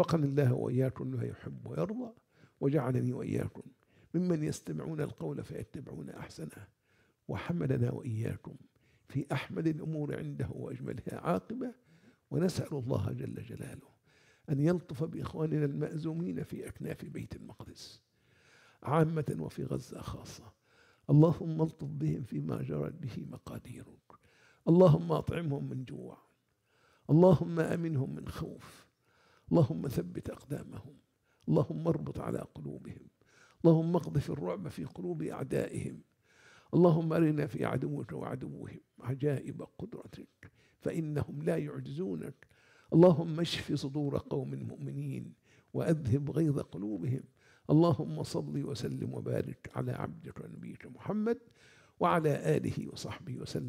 وفقني الله وإياكم لما يحب ويرضى وجعلني وإياكم ممن يستمعون القول فيتبعون أحسنه وحملنا وإياكم في أحمد الأمور عنده وأجملها عاقبة ونسأل الله جل جلاله أن يلطف بإخواننا المأزومين في أكناف بيت المقدس عامة وفي غزة خاصة اللهم الطف بهم فيما جرت به مقاديرك اللهم أطعمهم من جوع اللهم أمنهم من خوف اللهم ثبت أقدامهم اللهم اربط على قلوبهم اللهم اقذف الرعب في قلوب أعدائهم اللهم أرنا في عدوك وعدوهم عجائب قدرتك فإنهم لا يعجزونك اللهم اشف صدور قوم مؤمنين وأذهب غيظ قلوبهم اللهم صل وسلم وبارك على عبدك ونبيك محمد وعلى آله وصحبه وسلم